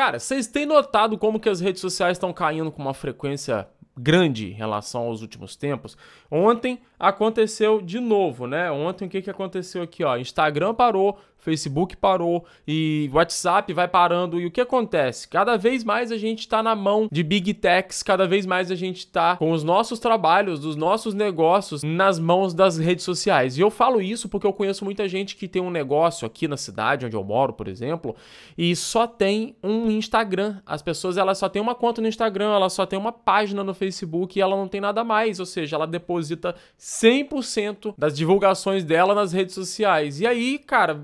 Cara, vocês têm notado como que as redes sociais estão caindo com uma frequência grande em relação aos últimos tempos? Ontem aconteceu de novo, né? Ontem o que, que aconteceu aqui, ó? Instagram parou, Facebook parou e WhatsApp vai parando. E o que acontece? Cada vez mais a gente está na mão de big techs, cada vez mais a gente está com os nossos trabalhos, dos nossos negócios nas mãos das redes sociais. E eu falo isso porque eu conheço muita gente que tem um negócio aqui na cidade onde eu moro, por exemplo, e só tem um Instagram. As pessoas elas só têm uma conta no Instagram, ela só tem uma página no Facebook e ela não tem nada mais, ou seja, ela deposita 100% das divulgações dela nas redes sociais. E aí, cara,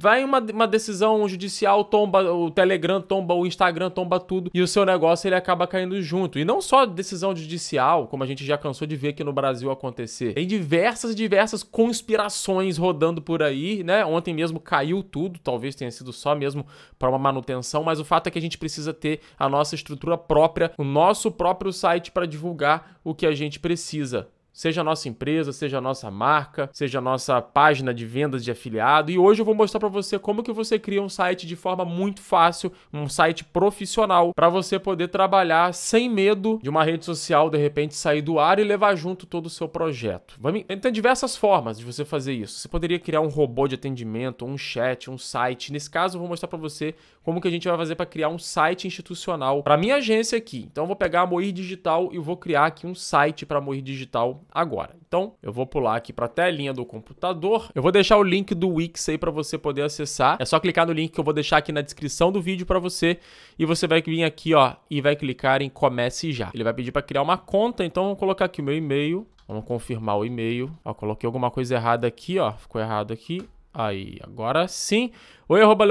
vai uma, uma decisão judicial, tomba o Telegram, tomba o Instagram, tomba tudo, e o seu negócio ele acaba caindo junto. E não só decisão judicial, como a gente já cansou de ver aqui no Brasil acontecer. Tem diversas, diversas conspirações rodando por aí, né? Ontem mesmo caiu tudo, talvez tenha sido só mesmo para uma manutenção, mas o fato é que a gente precisa ter a nossa estrutura própria, o nosso próprio site para divulgar o que a gente precisa. Seja a nossa empresa, seja a nossa marca, seja a nossa página de vendas de afiliado. E hoje eu vou mostrar para você como que você cria um site de forma muito fácil, um site profissional para você poder trabalhar sem medo de uma rede social de repente sair do ar e levar junto todo o seu projeto. Tem diversas formas de você fazer isso. Você poderia criar um robô de atendimento, um chat, um site. Nesse caso, eu vou mostrar para você como que a gente vai fazer para criar um site institucional para minha agência aqui. Então eu vou pegar a Moir Digital e vou criar aqui um site para Moir Digital agora. Então, eu vou pular aqui para a telinha do computador. Eu vou deixar o link do Wix aí para você poder acessar. É só clicar no link que eu vou deixar aqui na descrição do vídeo para você e você vai vir aqui, ó, e vai clicar em comece já. Ele vai pedir para criar uma conta, então vou colocar aqui o meu e-mail. Vamos confirmar o e-mail. Ó, coloquei alguma coisa errada aqui, ó. Ficou errado aqui. Aí, agora sim. Oi, arroba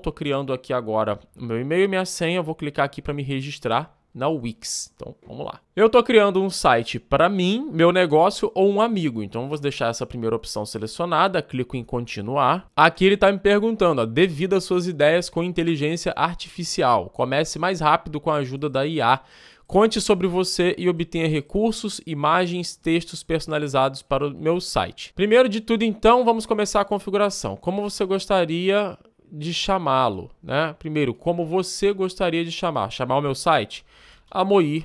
Tô criando aqui agora o meu e-mail e minha senha. Vou clicar aqui para me registrar na Wix. Então, vamos lá. Eu estou criando um site para mim, meu negócio ou um amigo. Então, vou deixar essa primeira opção selecionada, clico em continuar. Aqui ele está me perguntando, ó, devido às suas ideias com inteligência artificial, comece mais rápido com a ajuda da IA. Conte sobre você e obtenha recursos, imagens, textos personalizados para o meu site. Primeiro de tudo, então, vamos começar a configuração. Como você gostaria de chamá-lo, né? Primeiro, como você gostaria de chamar? Chamar o meu site? Amoir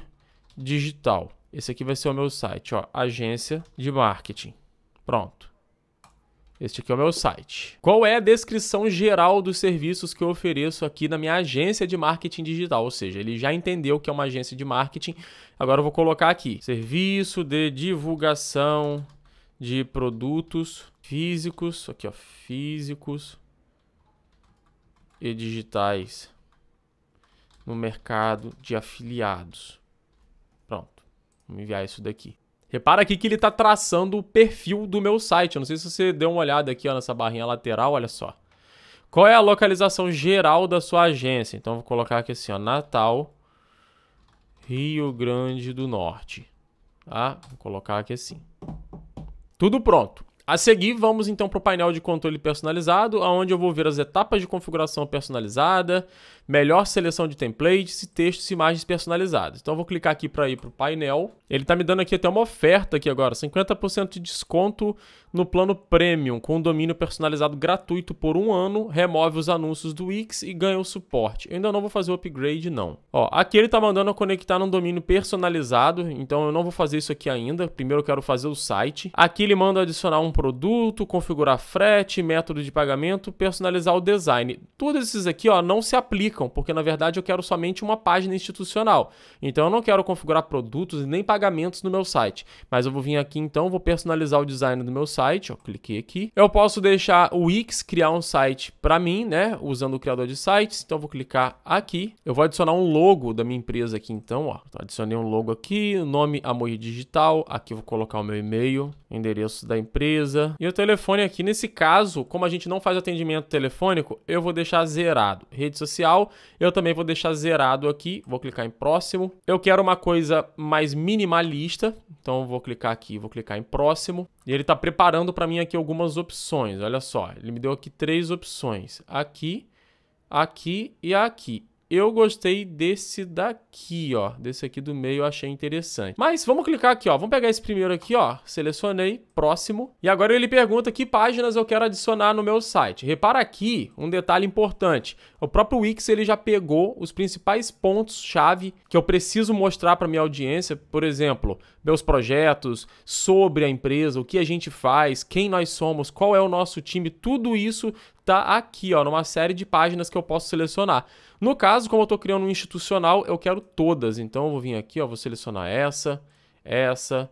Digital. Esse aqui vai ser o meu site, ó, agência de marketing. Pronto. Este aqui é o meu site. Qual é a descrição geral dos serviços que eu ofereço aqui na minha agência de marketing digital? Ou seja, ele já entendeu que é uma agência de marketing. Agora eu vou colocar aqui: serviço de divulgação de produtos físicos, aqui ó, físicos e digitais no mercado de afiliados. Pronto, vamos enviar isso daqui. Repara aqui que ele está traçando o perfil do meu site. Eu não sei se você deu uma olhada aqui ó, nessa barrinha lateral, olha só. Qual é a localização geral da sua agência? Então, vou colocar aqui assim, ó, Natal, Rio Grande do Norte. Tá? Vou colocar aqui assim. Tudo pronto. A seguir, vamos então para o painel de controle personalizado, onde eu vou ver as etapas de configuração personalizada, melhor seleção de templates, textos e imagens personalizadas. Então eu vou clicar aqui para ir para o painel. Ele está me dando aqui até uma oferta aqui agora, 50% de desconto no plano Premium, com domínio personalizado gratuito por um ano, remove os anúncios do Wix e ganha o suporte. Eu ainda não vou fazer o upgrade, não. Ó, aqui ele tá mandando eu conectar num domínio personalizado, então eu não vou fazer isso aqui ainda. Primeiro eu quero fazer o site. Aqui ele manda adicionar um produto, configurar frete, método de pagamento, personalizar o design. Todos esses aqui, ó, não se aplicam, porque na verdade eu quero somente uma página institucional. Então eu não quero configurar produtos nem pagamentos no meu site. Mas eu vou vir aqui então, vou personalizar o design do meu site site, cliquei aqui. Eu posso deixar o Wix criar um site para mim, né, usando o criador de sites. Então eu vou clicar aqui. Eu vou adicionar um logo da minha empresa aqui então, ó. Então, adicionei um logo aqui, nome Amor Digital, aqui eu vou colocar o meu e-mail endereço da empresa. E o telefone aqui, nesse caso, como a gente não faz atendimento telefônico, eu vou deixar zerado. Rede social, eu também vou deixar zerado aqui. Vou clicar em próximo. Eu quero uma coisa mais minimalista, então vou clicar aqui, vou clicar em próximo. E ele está preparando para mim aqui algumas opções. Olha só, ele me deu aqui três opções. Aqui, aqui e aqui eu gostei desse daqui, ó. Desse aqui do meio eu achei interessante. Mas vamos clicar aqui, ó. Vamos pegar esse primeiro aqui, ó. Selecionei, próximo. E agora ele pergunta que páginas eu quero adicionar no meu site. Repara aqui um detalhe importante. O próprio Wix ele já pegou os principais pontos-chave que eu preciso mostrar para minha audiência. Por exemplo, meus projetos, sobre a empresa, o que a gente faz, quem nós somos, qual é o nosso time. Tudo isso tá aqui, ó, numa série de páginas que eu posso selecionar. No caso, como eu estou criando um institucional, eu quero todas. Então eu vou vir aqui, ó, vou selecionar essa, essa,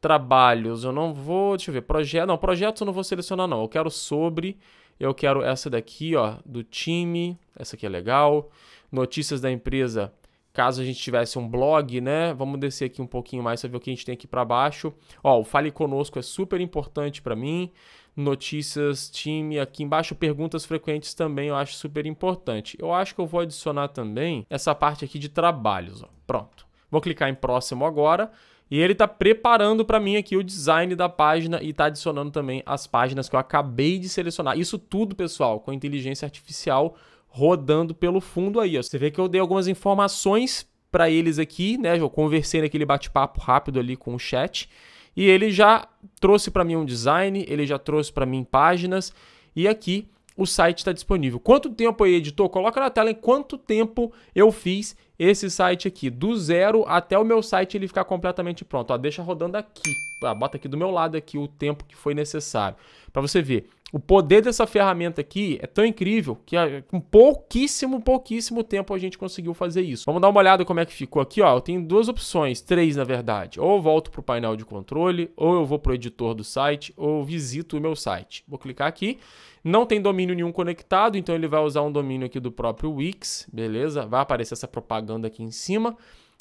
trabalhos, eu não vou, deixa eu ver, projeto, não, projetos eu não vou selecionar não. Eu quero sobre, eu quero essa daqui, ó, do time, essa aqui é legal. Notícias da empresa, caso a gente tivesse um blog, né? Vamos descer aqui um pouquinho mais para ver o que a gente tem aqui para baixo. Ó, o Fale Conosco é super importante para mim notícias, time, aqui embaixo perguntas frequentes também, eu acho super importante. Eu acho que eu vou adicionar também essa parte aqui de trabalhos, ó. Pronto. Vou clicar em próximo agora. E ele está preparando para mim aqui o design da página e está adicionando também as páginas que eu acabei de selecionar. Isso tudo, pessoal, com inteligência artificial rodando pelo fundo aí. Ó. Você vê que eu dei algumas informações para eles aqui, né? Eu conversei naquele bate-papo rápido ali com o chat. E ele já trouxe para mim um design, ele já trouxe para mim páginas e aqui o site está disponível. Quanto tempo aí, editor? Coloca na tela em quanto tempo eu fiz esse site aqui, do zero até o meu site ele ficar completamente pronto. Ó, deixa rodando aqui, ah, bota aqui do meu lado aqui o tempo que foi necessário, para você ver o poder dessa ferramenta aqui é tão incrível que ah, com pouquíssimo, pouquíssimo tempo a gente conseguiu fazer isso. Vamos dar uma olhada como é que ficou aqui, ó. Eu tenho duas opções, três na verdade. Ou eu volto para o painel de controle, ou eu vou para o editor do site, ou eu visito o meu site. Vou clicar aqui. Não tem domínio nenhum conectado, então ele vai usar um domínio aqui do próprio Wix, beleza? Vai aparecer essa propaganda aqui em cima,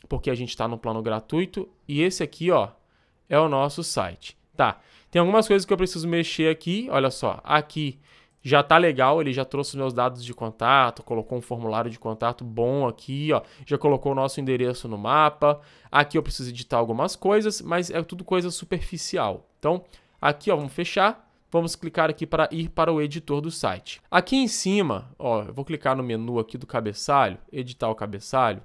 porque a gente está no plano gratuito. E esse aqui, ó, é o nosso site. Tá. Tem algumas coisas que eu preciso mexer aqui. Olha só, aqui já tá legal, ele já trouxe meus dados de contato, colocou um formulário de contato bom aqui, ó, já colocou o nosso endereço no mapa. Aqui eu preciso editar algumas coisas, mas é tudo coisa superficial. Então, aqui ó, vamos fechar. Vamos clicar aqui para ir para o editor do site. Aqui em cima, ó, eu vou clicar no menu aqui do cabeçalho, editar o cabeçalho.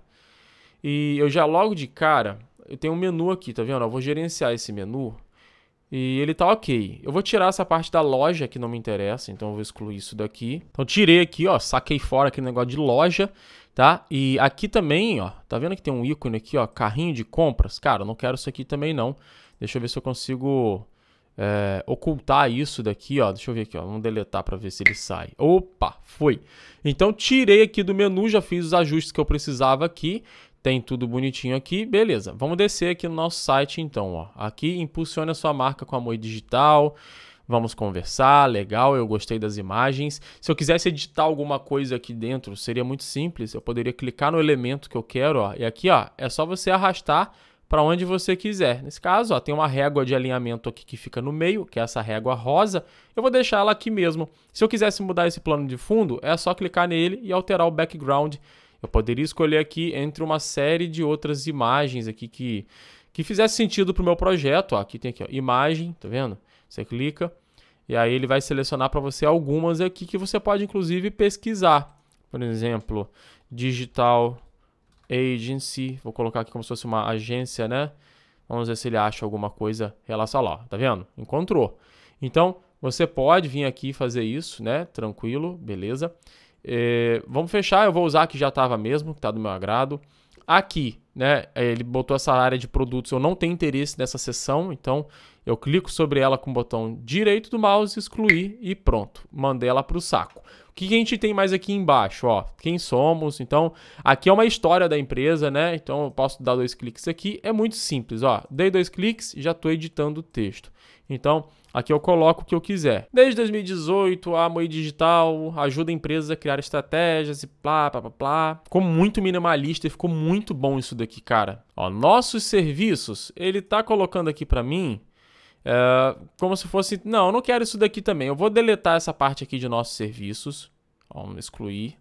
E eu já logo de cara, eu tenho um menu aqui, tá vendo? Eu vou gerenciar esse menu e ele tá ok. Eu vou tirar essa parte da loja que não me interessa, então eu vou excluir isso daqui. Então tirei aqui, ó, saquei fora aquele negócio de loja, tá? E aqui também, ó, tá vendo que tem um ícone aqui, ó, carrinho de compras? Cara, eu não quero isso aqui também não. Deixa eu ver se eu consigo é, ocultar isso daqui, ó. Deixa eu ver aqui, ó. Vamos deletar para ver se ele sai. Opa, foi. Então tirei aqui do menu, já fiz os ajustes que eu precisava aqui. Tem tudo bonitinho aqui, beleza. Vamos descer aqui no nosso site então, ó. Aqui impulsione a sua marca com amor digital. Vamos conversar, legal, eu gostei das imagens. Se eu quisesse editar alguma coisa aqui dentro, seria muito simples. Eu poderia clicar no elemento que eu quero, ó. E aqui, ó, é só você arrastar para onde você quiser. Nesse caso, ó, tem uma régua de alinhamento aqui que fica no meio, que é essa régua rosa. Eu vou deixar ela aqui mesmo. Se eu quisesse mudar esse plano de fundo, é só clicar nele e alterar o background eu poderia escolher aqui entre uma série de outras imagens aqui que, que fizesse sentido para o meu projeto. Ó, aqui tem aqui, ó, imagem, tá vendo? Você clica e aí ele vai selecionar para você algumas aqui que você pode inclusive pesquisar. Por exemplo, digital agency, vou colocar aqui como se fosse uma agência, né? Vamos ver se ele acha alguma coisa relacionada lá, tá vendo? Encontrou. Então, você pode vir aqui fazer isso, né? Tranquilo, beleza? É, vamos fechar, eu vou usar que já estava mesmo, que está do meu agrado. Aqui, né, é, ele botou essa área de produtos, eu não tenho interesse nessa seção, então eu clico sobre ela com o botão direito do mouse, excluir e pronto. Mandei ela para o saco. O que, a gente tem mais aqui embaixo? Ó, quem somos? Então, aqui é uma história da empresa, né? Então, eu posso dar dois cliques aqui. É muito simples, ó. Dei dois cliques, já estou editando o texto. Então, Aqui eu coloco o que eu quiser. Desde 2018, a Moi Digital ajuda empresas a criar estratégias e plá, plá, plá, plá. Ficou muito minimalista e ficou muito bom isso daqui, cara. Ó, nossos serviços, ele tá colocando aqui para mim é, como se fosse, não, eu não quero isso daqui também. Eu vou deletar essa parte aqui de nossos serviços. Vamos excluir.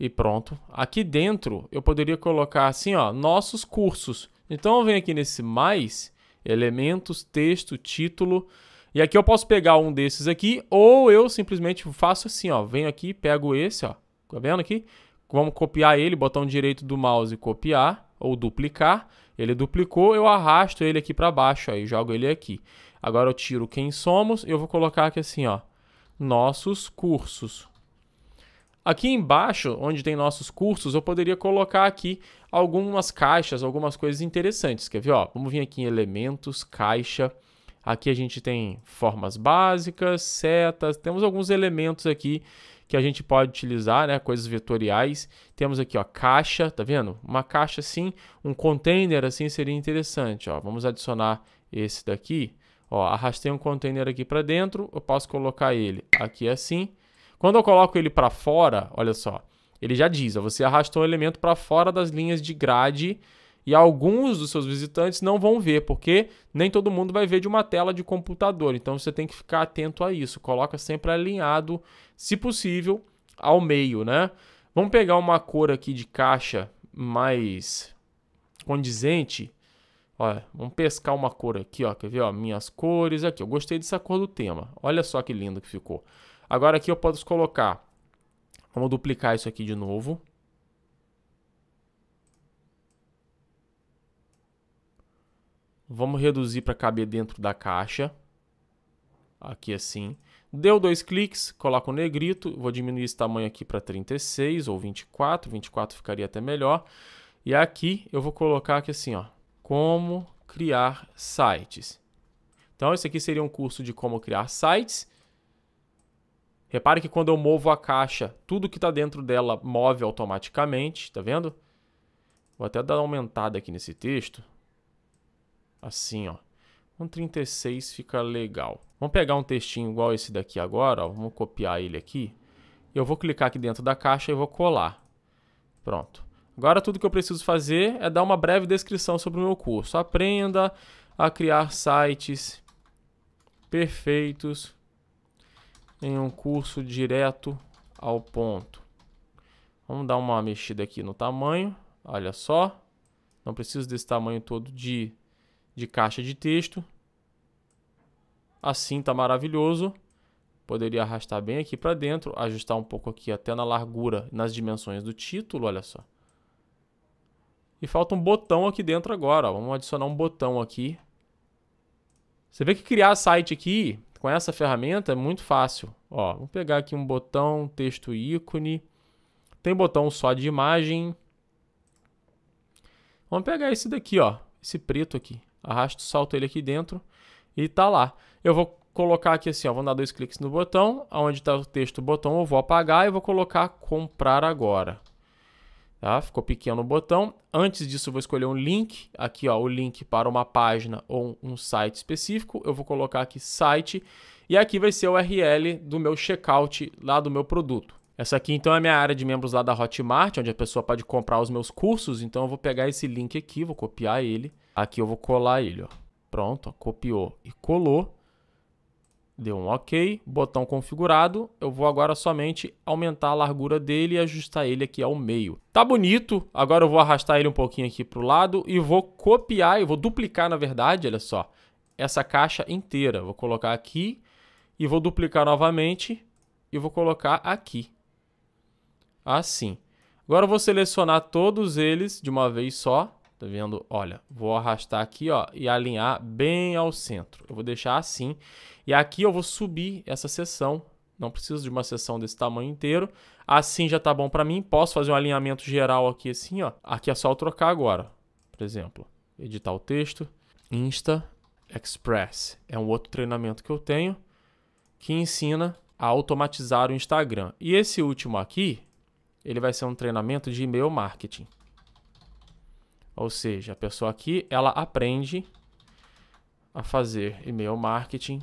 E pronto. Aqui dentro, eu poderia colocar assim, ó, nossos cursos. Então eu venho aqui nesse mais, elementos, texto, título. E aqui eu posso pegar um desses aqui, ou eu simplesmente faço assim, ó. Venho aqui, pego esse, ó. Tá vendo aqui? Vamos copiar ele, botão direito do mouse e copiar ou duplicar. Ele duplicou, eu arrasto ele aqui para baixo aí e jogo ele aqui. Agora eu tiro quem somos e eu vou colocar aqui assim, ó, nossos cursos. Aqui embaixo, onde tem nossos cursos, eu poderia colocar aqui algumas caixas, algumas coisas interessantes. Quer ver? Ó, vamos vir aqui em elementos, caixa. Aqui a gente tem formas básicas, setas, temos alguns elementos aqui que a gente pode utilizar, né? Coisas vetoriais. Temos aqui, ó, caixa, tá vendo? Uma caixa assim, um container assim seria interessante, ó. Vamos adicionar esse daqui, ó. Arrastei um container aqui para dentro, eu posso colocar ele aqui assim. Quando eu coloco ele para fora, olha só, ele já diz, ó, você arrastou um elemento para fora das linhas de grade e alguns dos seus visitantes não vão ver, porque nem todo mundo vai ver de uma tela de computador. Então você tem que ficar atento a isso. Coloca sempre alinhado, se possível, ao meio, né? Vamos pegar uma cor aqui de caixa mais condizente. Olha, vamos pescar uma cor aqui, ó. Quer ver, ó? Minhas cores aqui. Eu gostei dessa cor do tema. Olha só que lindo que ficou. Agora aqui eu posso colocar. Vamos duplicar isso aqui de novo. Vamos reduzir para caber dentro da caixa. Aqui assim. Deu dois cliques, coloco o negrito, vou diminuir esse tamanho aqui para 36 ou 24, 24 ficaria até melhor. E aqui eu vou colocar aqui assim, ó, como criar sites. Então esse aqui seria um curso de como criar sites. Repare que quando eu movo a caixa, tudo que está dentro dela move automaticamente, tá vendo? Vou até dar uma aumentada aqui nesse texto. Assim, ó. Um 36 fica legal. Vamos pegar um textinho igual esse daqui agora, ó. Vamos copiar ele aqui. Eu vou clicar aqui dentro da caixa e vou colar. Pronto. Agora tudo que eu preciso fazer é dar uma breve descrição sobre o meu curso. Aprenda a criar sites perfeitos em um curso direto ao ponto. Vamos dar uma mexida aqui no tamanho. Olha só. Não preciso desse tamanho todo de de caixa de texto. Assim está maravilhoso. Poderia arrastar bem aqui para dentro, ajustar um pouco aqui até na largura, nas dimensões do título, olha só. E falta um botão aqui dentro agora, ó. vamos adicionar um botão aqui. Você vê que criar site aqui, com essa ferramenta, é muito fácil. Ó, vamos pegar aqui um botão, texto ícone. Tem botão só de imagem. Vamos pegar esse daqui, ó, esse preto aqui arrasto, salto ele aqui dentro e tá lá. Eu vou colocar aqui assim, ó, vou dar dois cliques no botão, onde está o texto do botão eu vou apagar e vou colocar comprar agora. Tá? Ficou pequeno o botão. Antes disso eu vou escolher um link, aqui ó, o link para uma página ou um site específico. Eu vou colocar aqui site e aqui vai ser o URL do meu checkout lá do meu produto. Essa aqui então é a minha área de membros lá da Hotmart, onde a pessoa pode comprar os meus cursos. Então eu vou pegar esse link aqui, vou copiar ele. Aqui eu vou colar ele, ó. Pronto, ó, copiou e colou. Deu um OK, botão configurado. Eu vou agora somente aumentar a largura dele e ajustar ele aqui ao meio. Tá bonito. Agora eu vou arrastar ele um pouquinho aqui para o lado e vou copiar, eu vou duplicar na verdade, olha só, essa caixa inteira. Vou colocar aqui e vou duplicar novamente e vou colocar aqui assim. Agora eu vou selecionar todos eles de uma vez só. Tá vendo? Olha, vou arrastar aqui, ó, e alinhar bem ao centro. Eu vou deixar assim. E aqui eu vou subir essa seção. Não preciso de uma seção desse tamanho inteiro. Assim já tá bom para mim. Posso fazer um alinhamento geral aqui assim, ó. Aqui é só eu trocar agora. Por exemplo, editar o texto. Insta Express. É um outro treinamento que eu tenho que ensina a automatizar o Instagram. E esse último aqui, ele vai ser um treinamento de e-mail marketing. Ou seja, a pessoa aqui, ela aprende a fazer e-mail marketing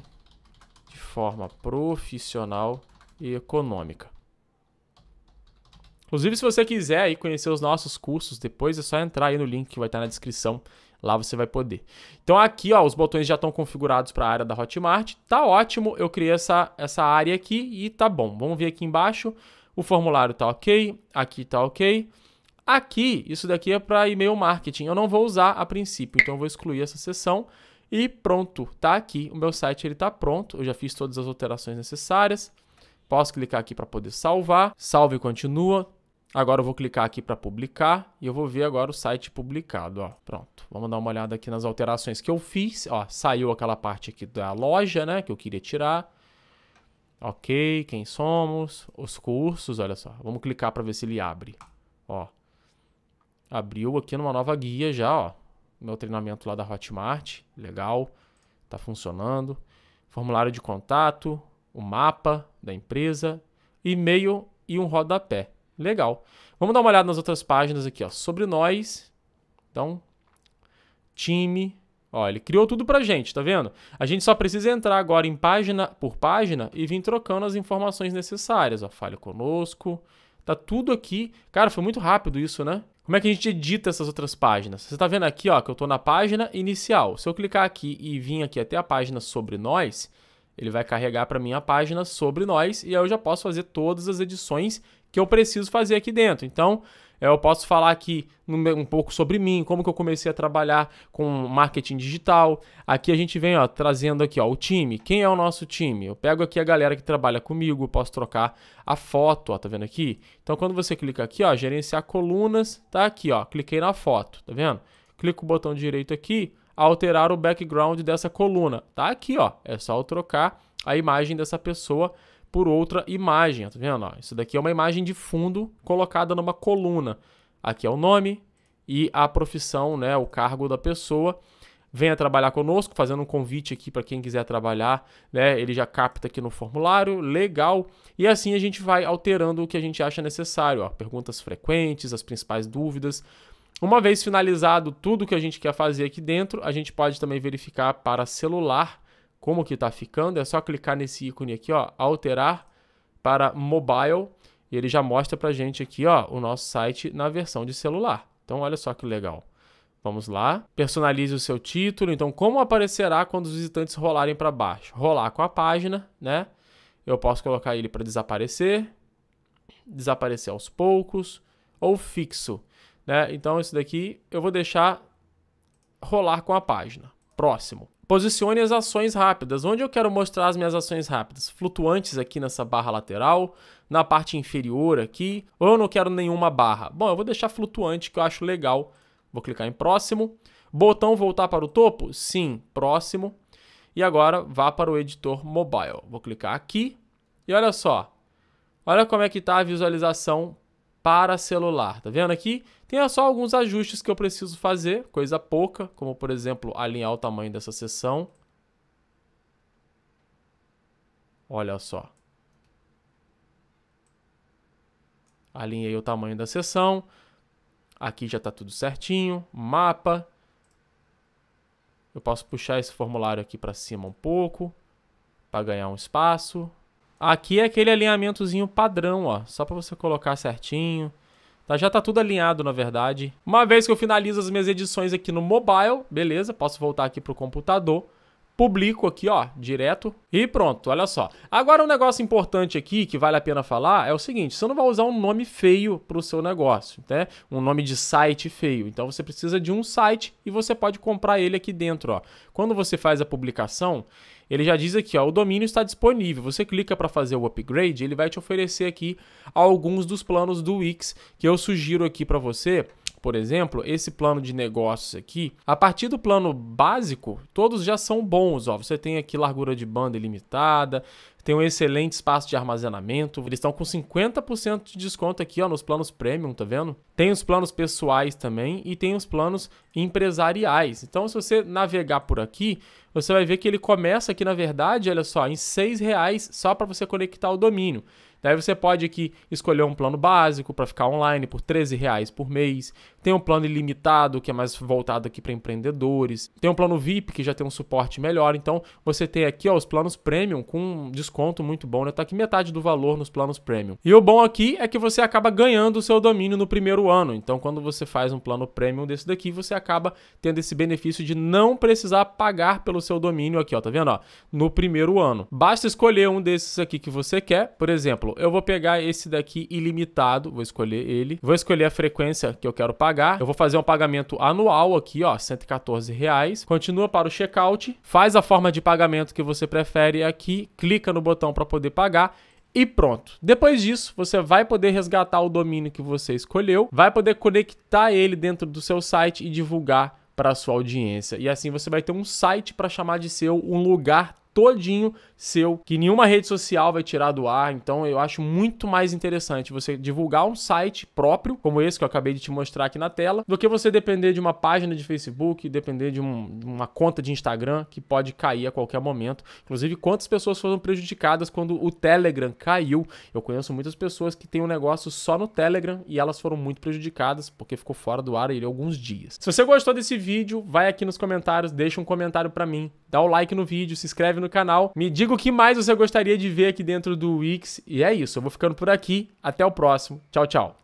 de forma profissional e econômica. Inclusive, se você quiser aí conhecer os nossos cursos depois, é só entrar aí no link que vai estar na descrição. Lá você vai poder. Então aqui, ó, os botões já estão configurados para a área da Hotmart. Tá ótimo, eu criei essa, essa área aqui e tá bom. Vamos ver aqui embaixo. O formulário tá ok, aqui tá ok. Aqui, isso daqui é para e-mail marketing. Eu não vou usar a princípio, então eu vou excluir essa seção. E pronto, tá aqui. O meu site está pronto. Eu já fiz todas as alterações necessárias. Posso clicar aqui para poder salvar. Salve e continua. Agora eu vou clicar aqui para publicar e eu vou ver agora o site publicado, ó. Pronto. Vamos dar uma olhada aqui nas alterações que eu fiz, ó, saiu aquela parte aqui da loja, né, que eu queria tirar. Ok, quem somos? Os cursos, olha só. Vamos clicar para ver se ele abre. Ó. Abriu aqui numa nova guia já, ó. Meu treinamento lá da Hotmart. Legal. Tá funcionando. Formulário de contato, o mapa da empresa, e-mail e um rodapé. Legal. Vamos dar uma olhada nas outras páginas aqui, ó. Sobre nós. Então, time, Ó, ele criou tudo pra gente, tá vendo? A gente só precisa entrar agora em página por página e vir trocando as informações necessárias. Ó, fale conosco. Tá tudo aqui. Cara, foi muito rápido isso, né? Como é que a gente edita essas outras páginas? Você tá vendo aqui, ó, que eu tô na página inicial. Se eu clicar aqui e vir aqui até a página sobre nós, ele vai carregar para mim a página sobre nós e aí eu já posso fazer todas as edições que eu preciso fazer aqui dentro. Então, é, eu posso falar aqui um pouco sobre mim, como que eu comecei a trabalhar com marketing digital. Aqui a gente vem ó, trazendo aqui ó, o time. Quem é o nosso time? Eu pego aqui a galera que trabalha comigo, posso trocar a foto, ó, tá vendo aqui? Então quando você clica aqui, ó, gerenciar colunas, tá aqui, ó. Cliquei na foto, tá vendo? Clico o botão direito aqui, alterar o background dessa coluna. Tá aqui, ó. É só eu trocar a imagem dessa pessoa por outra imagem. Tá vendo? Ó, isso daqui é uma imagem de fundo colocada numa coluna. Aqui é o nome e a profissão, né, o cargo da pessoa. Venha trabalhar conosco, fazendo um convite aqui para quem quiser trabalhar, né? Ele já capta aqui no formulário, legal. E assim a gente vai alterando o que a gente acha necessário, ó, perguntas frequentes, as principais dúvidas. Uma vez finalizado tudo que a gente quer fazer aqui dentro, a gente pode também verificar para celular como que está ficando, é só clicar nesse ícone aqui, ó, alterar para mobile, e ele já mostra para gente aqui ó, o nosso site na versão de celular. Então olha só que legal. Vamos lá, personalize o seu título. Então, como aparecerá quando os visitantes rolarem para baixo? Rolar com a página, né? Eu posso colocar ele para desaparecer, desaparecer aos poucos, ou fixo, né? Então, isso daqui eu vou deixar rolar com a página. Próximo. Posicione as ações rápidas. Onde eu quero mostrar as minhas ações rápidas? Flutuantes aqui nessa barra lateral, na parte inferior aqui, ou eu não quero nenhuma barra? Bom, eu vou deixar flutuante que eu acho legal. Vou clicar em próximo. Botão voltar para o topo? Sim, próximo. E agora vá para o editor mobile. Vou clicar aqui e olha só. Olha como é que está a visualização para celular. Está vendo aqui? Tem só alguns ajustes que eu preciso fazer, coisa pouca, como por exemplo, alinhar o tamanho dessa seção. Olha só. Alinhei o tamanho da seção. Aqui já está tudo certinho. Mapa. Eu posso puxar esse formulário aqui para cima um pouco, para ganhar um espaço. Aqui é aquele alinhamentozinho padrão, ó, só para você colocar certinho tá? Já tá tudo alinhado, na verdade. Uma vez que eu finalizo as minhas edições aqui no mobile, beleza, posso voltar aqui pro computador, publico aqui, ó, direto e pronto, olha só. Agora um negócio importante aqui que vale a pena falar é o seguinte, você não vai usar um nome feio para o seu negócio, né? Um nome de site feio. Então você precisa de um site e você pode comprar ele aqui dentro, ó. Quando você faz a publicação, ele já diz aqui, ó, o domínio está disponível. Você clica para fazer o upgrade, ele vai te oferecer aqui alguns dos planos do Wix que eu sugiro aqui para você por exemplo, esse plano de negócios aqui, a partir do plano básico, todos já são bons. Ó. Você tem aqui largura de banda ilimitada, tem um excelente espaço de armazenamento. Eles estão com 50% de desconto aqui ó, nos planos premium, tá vendo? Tem os planos pessoais também e tem os planos empresariais. Então, se você navegar por aqui, você vai ver que ele começa aqui, na verdade, olha só, em R$ reais só para você conectar o domínio. Daí você pode aqui escolher um plano básico para ficar online por 13 reais por mês. Tem um plano ilimitado que é mais voltado aqui para empreendedores. Tem um plano VIP que já tem um suporte melhor. Então você tem aqui ó, os planos premium com um desconto muito bom, né? Tá aqui metade do valor nos planos premium. E o bom aqui é que você acaba ganhando o seu domínio no primeiro ano. Então quando você faz um plano premium desse daqui, você acaba tendo esse benefício de não precisar pagar pelo seu domínio aqui, ó, tá vendo? Ó, no primeiro ano. Basta escolher um desses aqui que você quer, por exemplo, exemplo, eu vou pegar esse daqui ilimitado, vou escolher ele, vou escolher a frequência que eu quero pagar, eu vou fazer um pagamento anual aqui, ó, 114 reais. Continua para o checkout, faz a forma de pagamento que você prefere aqui, clica no botão para poder pagar e pronto. Depois disso, você vai poder resgatar o domínio que você escolheu, vai poder conectar ele dentro do seu site e divulgar para a sua audiência. E assim você vai ter um site para chamar de seu, um lugar todinho seu, que nenhuma rede social vai tirar do ar. Então eu acho muito mais interessante você divulgar um site próprio, como esse que eu acabei de te mostrar aqui na tela, do que você depender de uma página de Facebook, depender de, um, uma conta de Instagram que pode cair a qualquer momento. Inclusive, quantas pessoas foram prejudicadas quando o Telegram caiu? Eu conheço muitas pessoas que têm um negócio só no Telegram e elas foram muito prejudicadas porque ficou fora do ar ele alguns dias. Se você gostou desse vídeo, vai aqui nos comentários, deixa um comentário para mim, dá o like no vídeo, se inscreve no canal, me diga o que mais você gostaria de ver aqui dentro do Wix. E é isso, eu vou ficando por aqui. Até o próximo. Tchau, tchau.